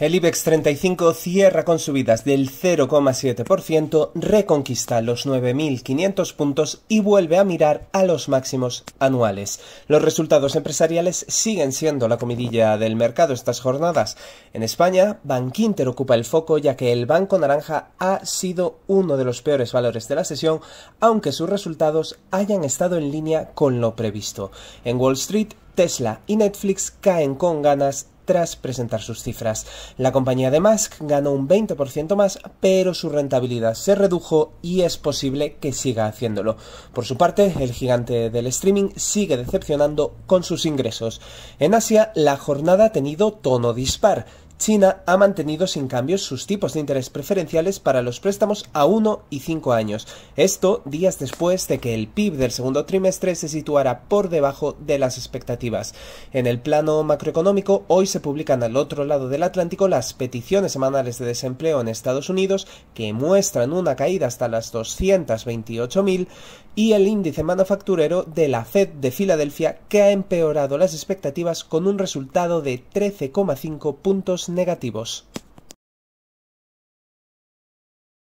El IBEX 35 cierra con subidas del 0,7%, reconquista los 9.500 puntos y vuelve a mirar a los máximos anuales. Los resultados empresariales siguen siendo la comidilla del mercado estas jornadas. En España, Bankinter ocupa el foco ya que el Banco Naranja ha sido uno de los peores valores de la sesión, aunque sus resultados hayan estado en línea con lo previsto. En Wall Street, Tesla y Netflix caen con ganas tras presentar sus cifras. La compañía de Musk ganó un 20% más, pero su rentabilidad se redujo y es posible que siga haciéndolo. Por su parte, el gigante del streaming sigue decepcionando con sus ingresos. En Asia, la jornada ha tenido tono dispar. China ha mantenido sin cambios sus tipos de interés preferenciales para los préstamos a 1 y 5 años, esto días después de que el PIB del segundo trimestre se situara por debajo de las expectativas. En el plano macroeconómico, hoy se publican al otro lado del Atlántico las peticiones semanales de desempleo en Estados Unidos, que muestran una caída hasta las 228.000, y el índice manufacturero de la Fed de Filadelfia que ha empeorado las expectativas con un resultado de 13,5 puntos negativos.